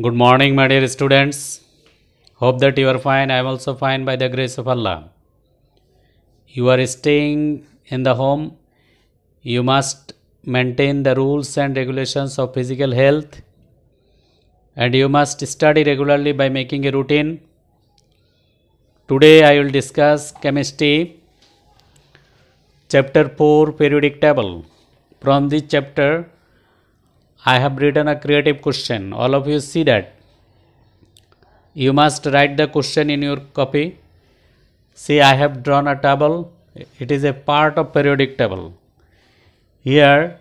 Good morning, my dear students. Hope that you are fine. I am also fine by the grace of Allah. You are staying in the home. You must maintain the rules and regulations of physical health. And you must study regularly by making a routine. Today, I will discuss chemistry, chapter 4, periodic table. From this chapter, I have written a creative question. All of you see that. You must write the question in your copy. See, I have drawn a table. It is a part of periodic table. Here,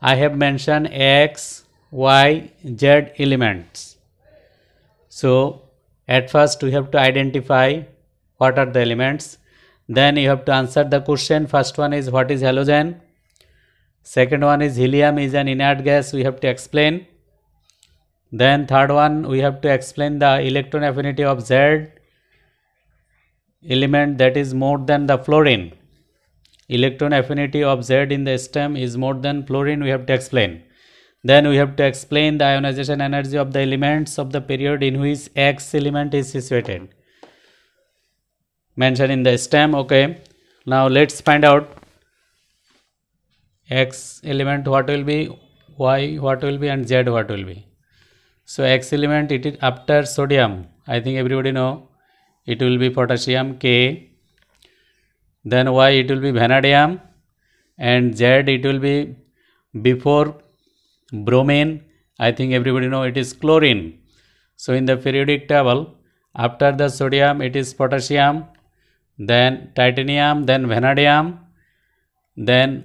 I have mentioned x, y, z elements. So, at first we have to identify what are the elements. Then you have to answer the question. First one is what is halogen? Second one is helium is an inert gas, we have to explain. Then third one, we have to explain the electron affinity of Z element that is more than the fluorine. Electron affinity of Z in the stem is more than fluorine, we have to explain. Then we have to explain the ionization energy of the elements of the period in which X element is situated. Mentioned in the stem, okay. Now let's find out x element what will be y what will be and z what will be so x element it is after sodium i think everybody know it will be potassium k then y it will be vanadium and z it will be before bromine i think everybody know it is chlorine so in the periodic table after the sodium it is potassium then titanium then vanadium then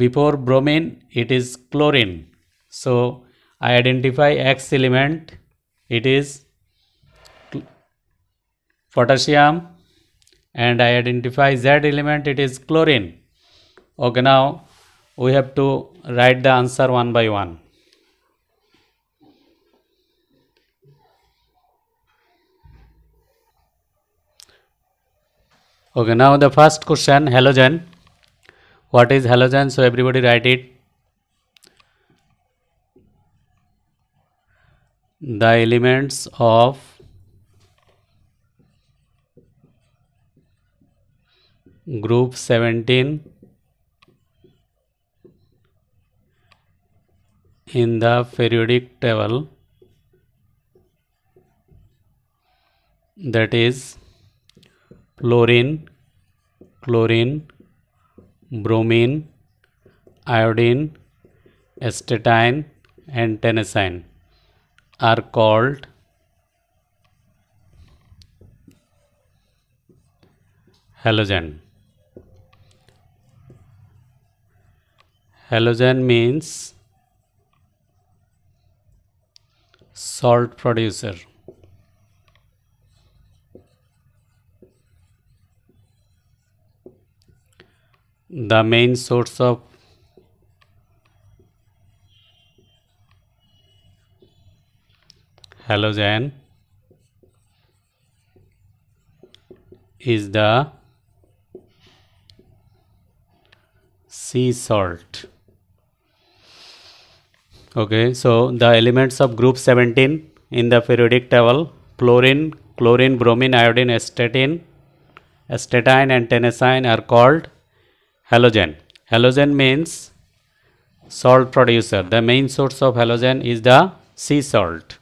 before bromine it is chlorine so I identify X element it is potassium and I identify Z element it is chlorine okay now we have to write the answer one by one okay now the first question halogen what is halogen so everybody write it the elements of group 17 in the periodic table that is fluorine chlorine bromine, iodine, astatine and tenasine are called halogen. Halogen means salt producer. the main source of halogen is the sea salt okay so the elements of group 17 in the periodic table fluorine chlorine bromine iodine astatine astatine and tenasine are called halogen halogen means salt producer the main source of halogen is the sea salt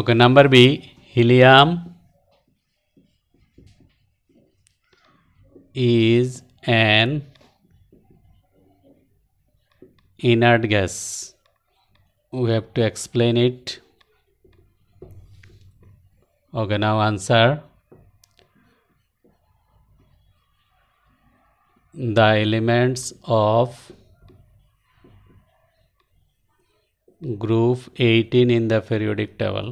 okay number b helium is an inert gas we have to explain it okay now answer the elements of group 18 in the periodic table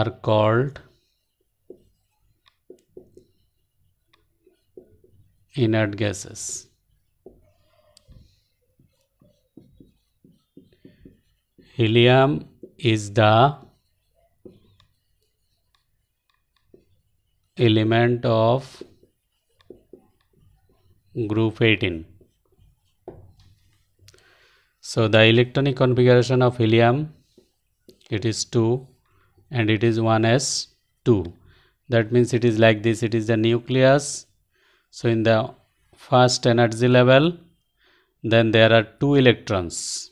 are called inert gases. Helium is the element of group 18. So the electronic configuration of helium it is 2 and it is 1s2 that means it is like this it is the nucleus so in the first energy level, then there are two electrons.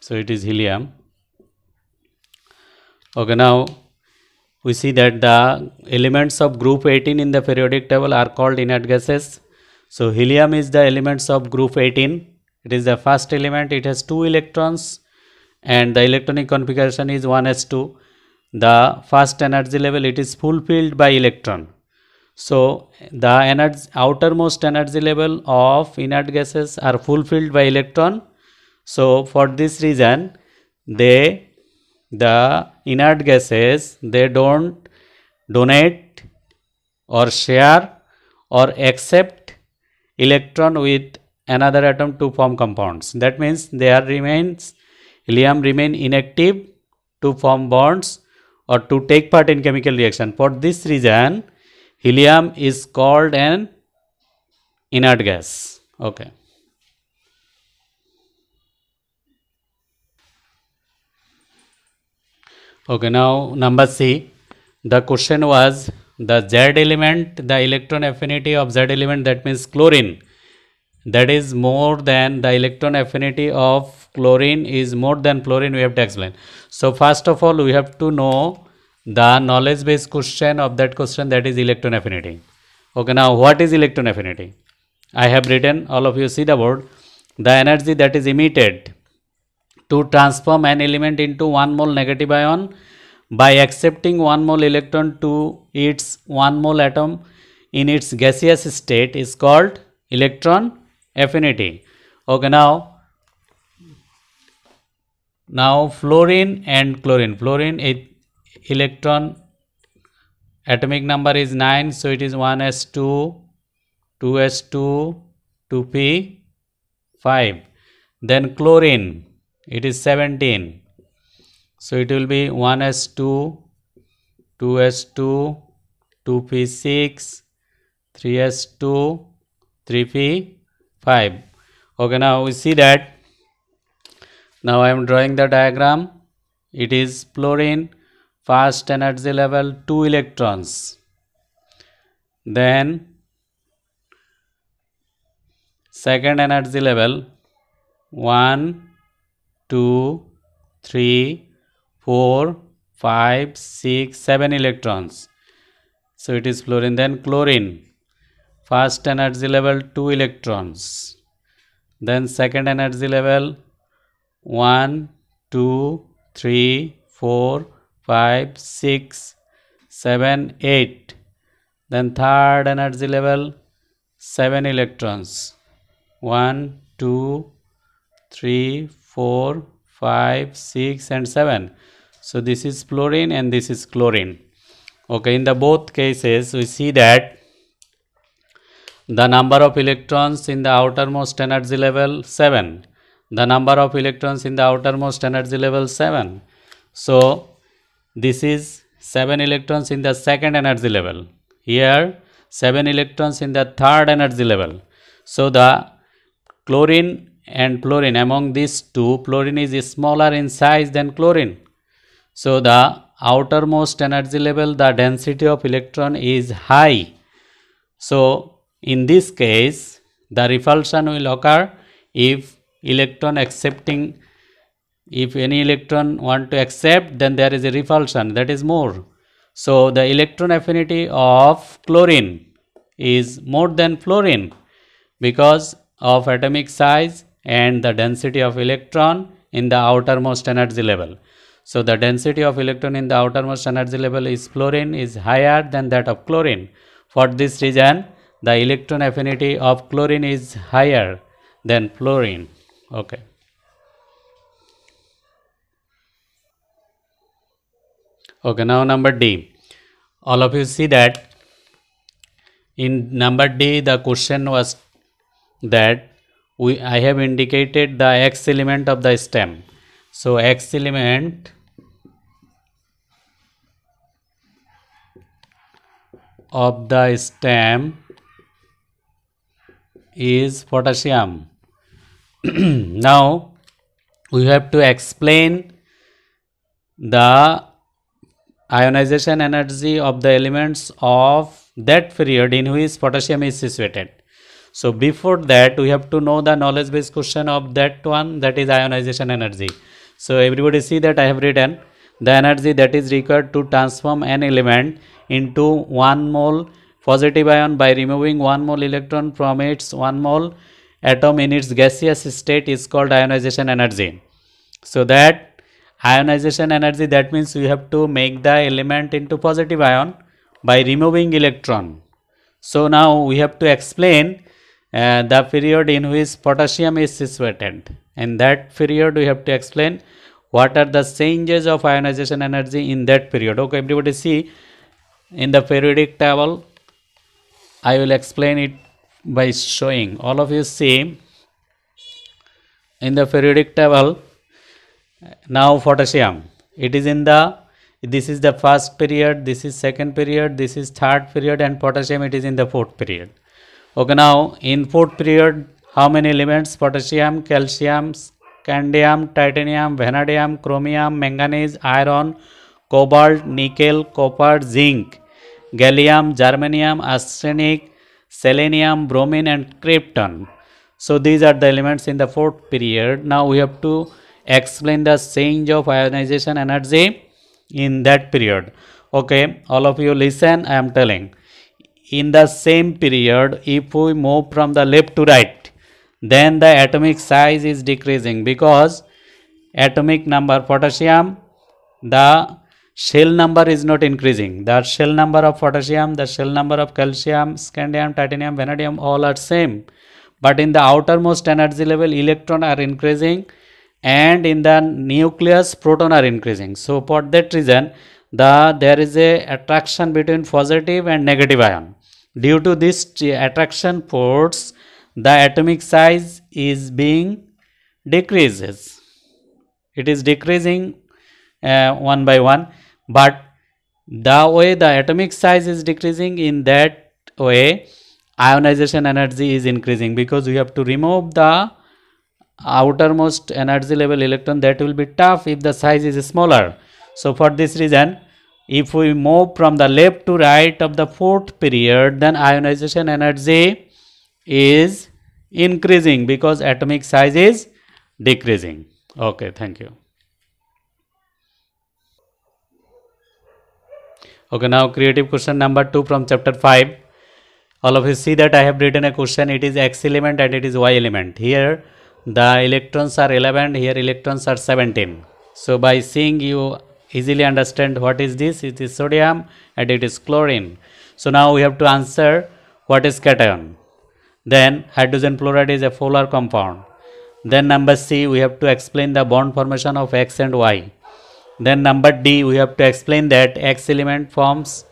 So it is helium. Okay, now we see that the elements of group 18 in the periodic table are called inert gases. So helium is the elements of group 18. It is the first element. It has two electrons and the electronic configuration is 1s2. The first energy level it is fulfilled by electron. So the energy, outermost energy level of inert gases are fulfilled by electron. So for this reason, they the inert gases they don't donate or share or accept electron with another atom to form compounds. That means are remains helium remain inactive to form bonds or to take part in chemical reaction. For this reason, Helium is called an inert gas. Okay. Okay, now number C. The question was the Z element, the electron affinity of Z element that means chlorine that is more than the electron affinity of chlorine is more than fluorine we have to explain. So first of all we have to know the knowledge based question of that question that is electron affinity okay now what is electron affinity i have written all of you see the board the energy that is emitted to transform an element into one mole negative ion by accepting one mole electron to its one mole atom in its gaseous state is called electron affinity okay now now fluorine and chlorine fluorine it electron atomic number is 9 so it is 1s2 2s2 2p5 then chlorine it is 17 so it will be 1s2 2s2 2p6 3s2 3p5 okay now we see that now i am drawing the diagram it is fluorine first energy level 2 electrons then second energy level 1 2 3 4 5 6 7 electrons so it is fluorine then chlorine first energy level 2 electrons then second energy level 1 2 3 4 5 6 7 8 then third energy level 7 electrons 1 2 3 4 5 6 and 7 so this is fluorine and this is chlorine okay in the both cases we see that the number of electrons in the outermost energy level 7 the number of electrons in the outermost energy level 7 so this is 7 electrons in the second energy level here 7 electrons in the third energy level so the chlorine and fluorine among these two fluorine is smaller in size than chlorine so the outermost energy level the density of electron is high so in this case the repulsion will occur if electron accepting if any electron want to accept, then there is a repulsion, that is more. So the electron affinity of chlorine is more than fluorine because of atomic size and the density of electron in the outermost energy level. So the density of electron in the outermost energy level is fluorine is higher than that of chlorine. For this reason, the electron affinity of chlorine is higher than fluorine. Okay. okay now number d all of you see that in number d the question was that we i have indicated the x element of the stem so x element of the stem is potassium now we have to explain the ionization energy of the elements of that period in which potassium is situated. So before that we have to know the knowledge based question of that one that is ionization energy. So everybody see that I have written the energy that is required to transform an element into 1 mole positive ion by removing 1 mole electron from its 1 mole atom in its gaseous state is called ionization energy. So that Ionization energy that means we have to make the element into positive ion by removing electron. So now we have to explain uh, the period in which potassium is situated. In that period we have to explain what are the changes of ionization energy in that period. Okay, everybody see in the periodic table. I will explain it by showing. All of you see in the periodic table now potassium it is in the this is the first period this is second period this is third period and potassium it is in the fourth period okay now in fourth period how many elements potassium calcium scandium titanium vanadium chromium manganese iron cobalt nickel copper zinc gallium germanium arsenic selenium bromine and krypton so these are the elements in the fourth period now we have to explain the change of ionization energy in that period okay all of you listen i am telling in the same period if we move from the left to right then the atomic size is decreasing because atomic number potassium the shell number is not increasing the shell number of potassium the shell number of calcium scandium titanium vanadium all are same but in the outermost energy level electron are increasing and in the nucleus proton are increasing so for that reason the there is a attraction between positive and negative ion due to this attraction force the atomic size is being decreases it is decreasing uh, one by one but the way the atomic size is decreasing in that way ionization energy is increasing because we have to remove the outermost energy level electron that will be tough if the size is smaller. So for this reason if we move from the left to right of the fourth period then ionization energy is increasing because atomic size is decreasing. Okay thank you. Okay now creative question number 2 from chapter 5. All of you see that I have written a question it is x element and it is y element. Here the electrons are 11 here electrons are 17 so by seeing you easily understand what is this it is sodium and it is chlorine so now we have to answer what is cation then hydrogen fluoride is a polar compound then number c we have to explain the bond formation of x and y then number d we have to explain that x element forms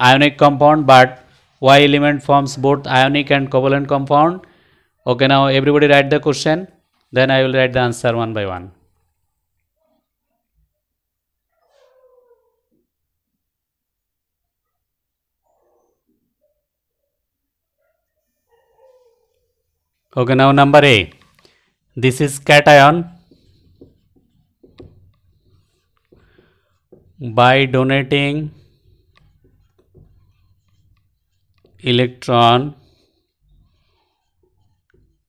ionic compound but y element forms both ionic and covalent compound Okay, now everybody write the question. Then I will write the answer one by one. Okay, now number A. This is cation by donating electron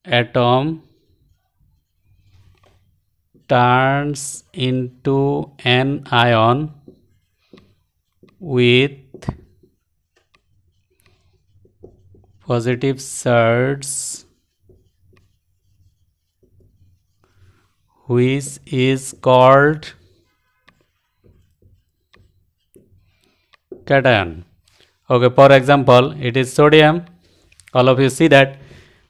atom turns into an ion with positive charge, which is called cation okay for example it is sodium all of you see that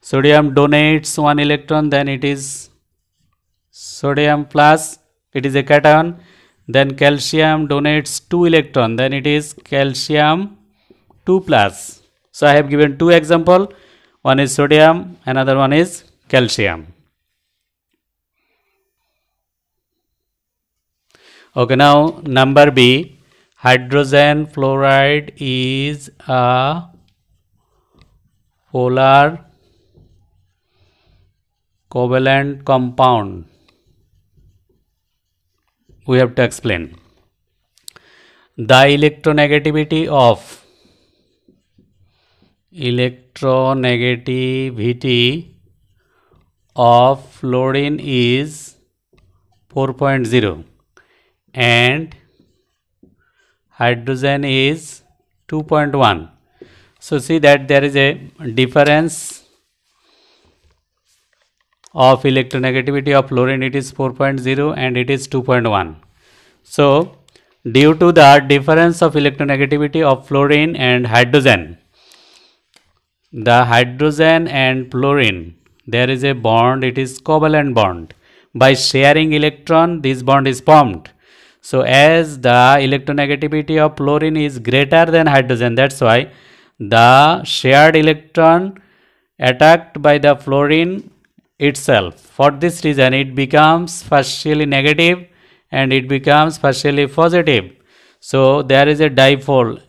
sodium donates one electron then it is sodium plus it is a cation then calcium donates two electron then it is calcium 2 plus so i have given two example one is sodium another one is calcium okay now number b hydrogen fluoride is a polar covalent compound we have to explain the electronegativity of electronegativity of fluorine is 4.0 and hydrogen is 2.1 so see that there is a difference of electronegativity of fluorine it is 4.0 and it is 2.1. So due to the difference of electronegativity of fluorine and hydrogen, the hydrogen and fluorine there is a bond it is covalent bond by sharing electron this bond is formed so as the electronegativity of fluorine is greater than hydrogen that's why the shared electron attacked by the fluorine itself. For this reason, it becomes partially negative and it becomes partially positive. So, there is a dipole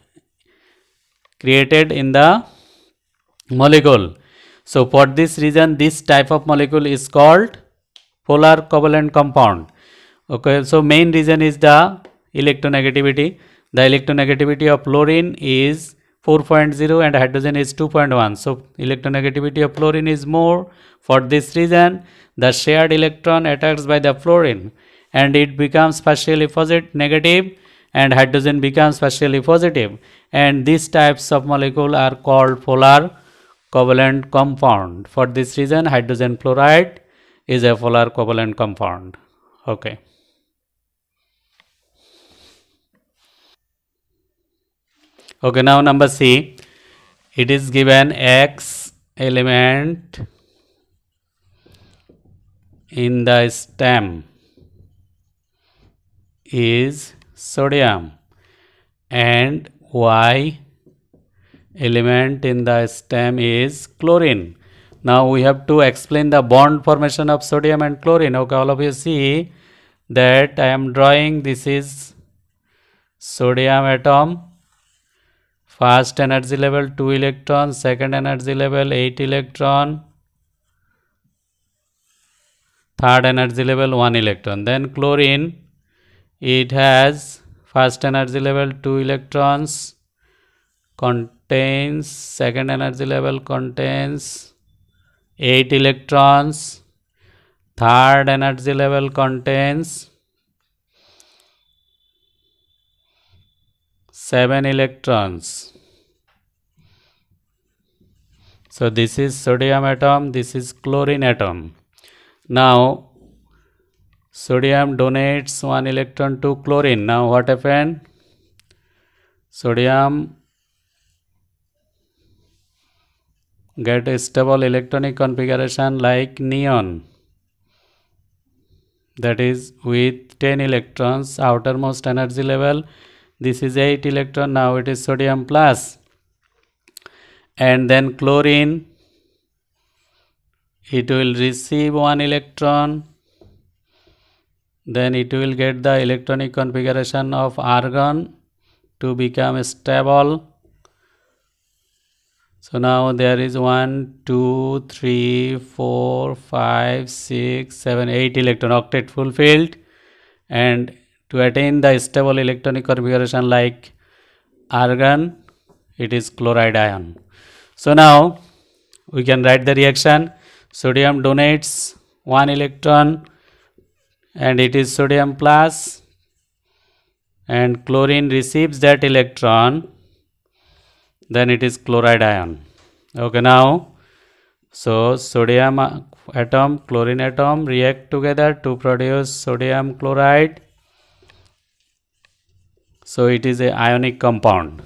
created in the molecule. So, for this reason, this type of molecule is called polar covalent compound. Okay, so main reason is the electronegativity. The electronegativity of fluorine is 4.0 and hydrogen is 2.1 so electronegativity of fluorine is more for this reason the shared electron attacks by the fluorine and it becomes partially positive negative and hydrogen becomes partially positive and these types of molecule are called polar covalent compound for this reason hydrogen fluoride is a polar covalent compound okay okay now number c it is given x element in the stem is sodium and y element in the stem is chlorine now we have to explain the bond formation of sodium and chlorine okay all of you see that i am drawing this is sodium atom first energy level 2 electron second energy level 8 electron third energy level 1 electron then chlorine it has first energy level 2 electrons contains second energy level contains 8 electrons third energy level contains 7 electrons. So this is sodium atom, this is chlorine atom. Now sodium donates one electron to chlorine. Now what happened? Sodium get a stable electronic configuration like neon that is with 10 electrons outermost energy level this is 8 electron now it is sodium plus and then chlorine it will receive one electron then it will get the electronic configuration of argon to become stable so now there is 1 2 3 4 5 6 7 8 electron octet fulfilled and to attain the stable electronic configuration like argon, it is chloride ion. So now we can write the reaction. Sodium donates one electron and it is sodium plus and chlorine receives that electron then it is chloride ion okay now so sodium atom chlorine atom react together to produce sodium chloride so it is a ionic compound.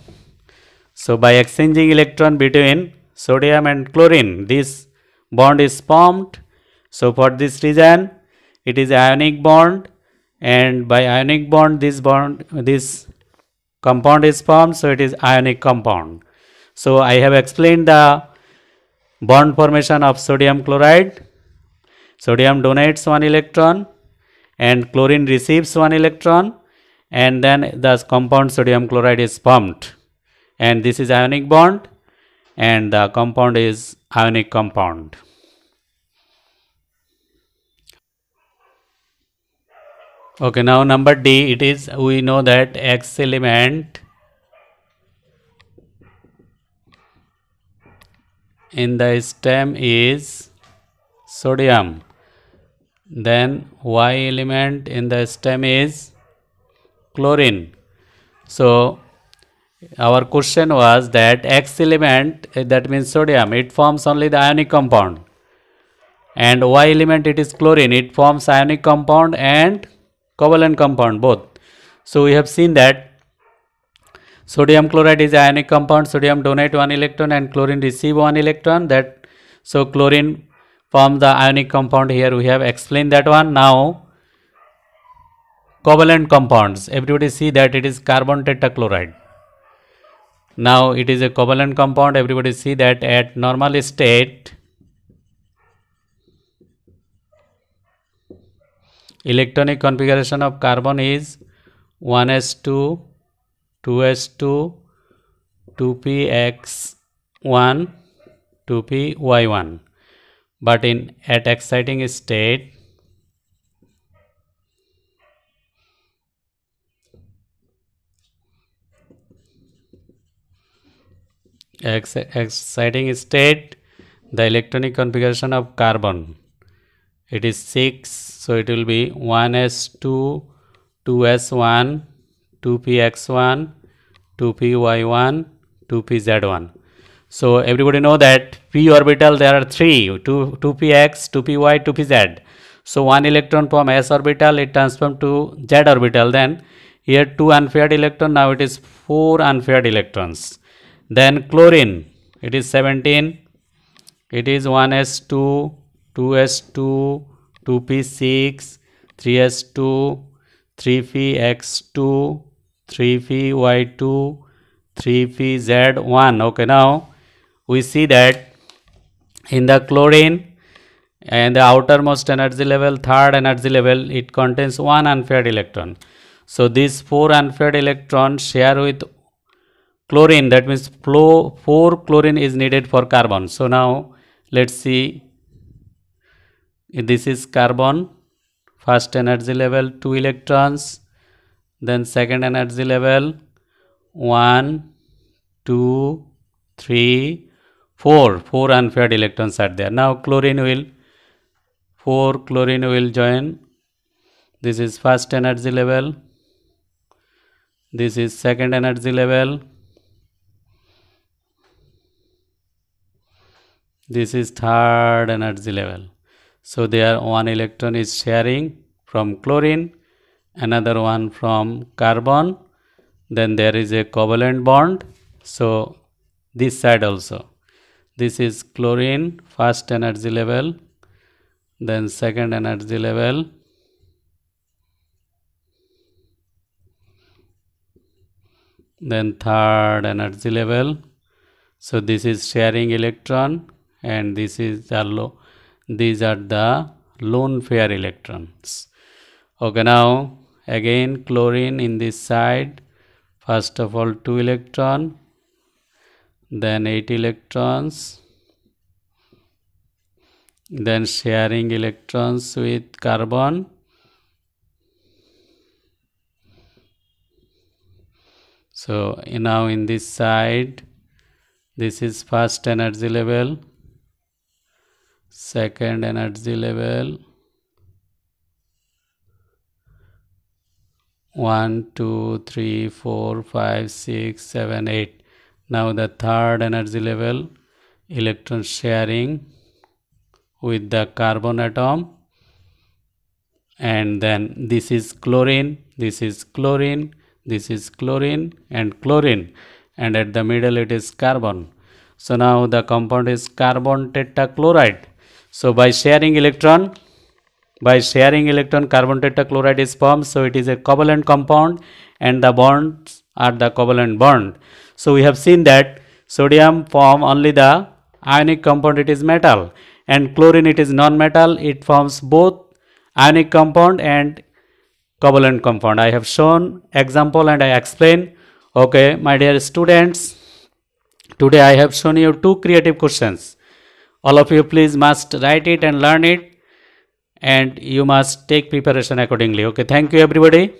So by exchanging electron between sodium and chlorine, this bond is formed. So for this reason, it is ionic bond and by ionic bond this bond this compound is formed so it is ionic compound so i have explained the bond formation of sodium chloride sodium donates one electron and chlorine receives one electron and then the compound sodium chloride is pumped and this is ionic bond and the compound is ionic compound. Okay, now number D, it is, we know that X element in the stem is sodium. Then Y element in the stem is chlorine. So our question was that X element eh, that means sodium it forms only the ionic compound and Y element it is chlorine it forms ionic compound and covalent compound both. So we have seen that sodium chloride is ionic compound sodium donate one electron and chlorine receive one electron that so chlorine form the ionic compound here we have explained that one now covalent compounds. Everybody see that it is carbon tetrachloride. Now it is a covalent compound. Everybody see that at normal state, electronic configuration of carbon is 1s2, 2s2, 2px1, 2py1. But in at exciting state, exciting state the electronic configuration of carbon it is 6 so it will be 1s2 2s1 2px1 2py1 2pz1 so everybody know that p orbital there are 3 2 2px 2py 2pz so one electron from s orbital it transform to z orbital then here 2 unpaired electron now it is 4 unpaired electrons then chlorine, it is 17. It is 1s2, 2s2, 2p6, 3s2, 3px2, 3py2, 3pz1. Okay, now we see that in the chlorine and the outermost energy level, third energy level, it contains one unpaired electron. So, these four unpaired electrons share with chlorine that means flow 4 chlorine is needed for carbon so now let's see this is carbon first energy level 2 electrons then second energy level 1 2 3 4 4 unpaired electrons are there now chlorine will 4 chlorine will join this is first energy level this is second energy level This is third energy level. So there one electron is sharing from chlorine, another one from carbon. Then there is a covalent bond. So this side also. This is chlorine, first energy level, then second energy level, then third energy level so this is sharing electron and this is the low these are the lone pair electrons okay now again chlorine in this side first of all 2 electron then 8 electrons then sharing electrons with carbon so now in this side this is first energy level second energy level 1 2 3 4 5 6 7 8 now the third energy level electron sharing with the carbon atom and then this is chlorine this is chlorine this is chlorine and chlorine and at the middle it is carbon so now the compound is carbon tetrachloride so by sharing electron, by sharing electron carbon tetrachloride is formed. So it is a covalent compound and the bonds are the covalent bond. So we have seen that sodium form only the ionic compound it is metal and chlorine it is non-metal it forms both ionic compound and covalent compound. I have shown example and I explain. Okay my dear students today I have shown you two creative questions all of you please must write it and learn it and you must take preparation accordingly okay thank you everybody